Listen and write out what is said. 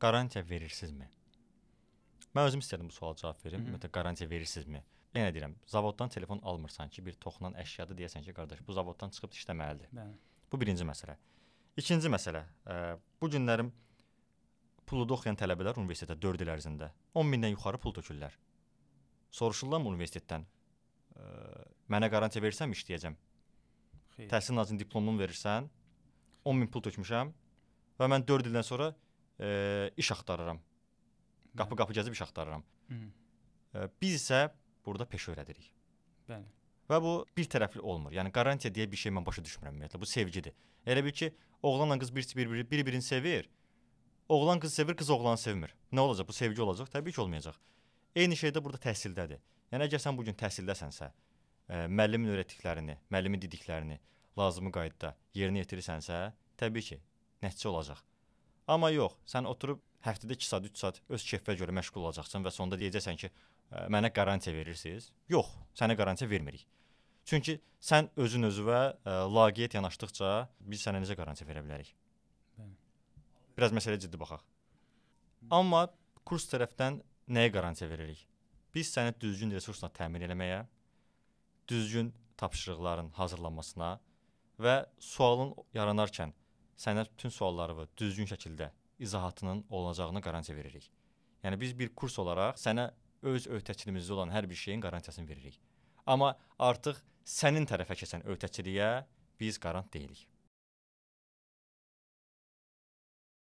Qarantiya verirsinizmi? Mən özüm istədim bu suala cavab verim. Ümumiyyətlə qarantiya verirsinizmi? Yenə deyirəm, zavoddan telefon almırsan ki, bir toxunan əşyadır deyəsən ki, qardaş, bu zavoddan çıxıb işləməlidir. Bəli. Bu birinci məsələ. İkinci məsələ, ə, e, bu günlərim pullu oxuyan tələbələr universitetdə 4 il ərzində 10 mindən yuxarı pul tökürlər. Soruşurlar universitetdən, ə, e, mənə qarantiya versən işləyəcəm. Xeyr. Təhsil nazirinin diplomunu verirsən, 10 min pul tökmüşəm və mən 4 ildən sonra e, iş axtarıram. Qapı-qapı gəzib iş axtarıram. E, biz isə burada peşə öyrədirik. Bəli. Və bu bir tərəfli olmur. Yəni qarantiya deyə bir şey mən başa düşmürəm ümumiyyətlə. Bu sevgidir. Elə bil ki, oğlanla qız bir-birini bir bir-birini sevir. Oğlan qız sevir, qız oğlanı sevmir. Nə olacaq? Bu sevgi olacaq? Təbii ki, olmayacaq. Eyni şey də burada təhsildədir. Yəni əgər sən bu gün təhsildəsənsə, ə, müəllimin öyrətdiklərini, müəllimin dediklərini lazımi qaydada yerinə yetirirsənsə, təbii ki, nəticə olacaq. Amma yox, sən oturub həftədə 2 saat, 3 saat öz keyfinə görə məşğul olacaqsan və sonda deyəcəksən ki, ə, mənə qarantiya verirsiniz? Yox, sənə qarantiya vermirik. Çünki sən özün özünə laqeyd yanaşdıqca biz sənə necə qarantiya verə bilərik? Bəli. Biraz məsələyə ciddi baxaq. Amma kurs tərəfdən nəyə qarantiya veririk? Biz səni düzgün resursla təmin eləməyə, düzgün tapşırıqların hazırlanmasına və sualın yaranarkən sənə bütün sualları və düzgün şəkildə izahatının olacağını qarant veririk. Yəni biz bir kurs olaraq sənə öz öhdəçiliyimizdə olan hər bir şeyin qarantiyasını veririk. Amma artıq sənin tərəfə keçən öhdəçiliyə biz qarant deyilik.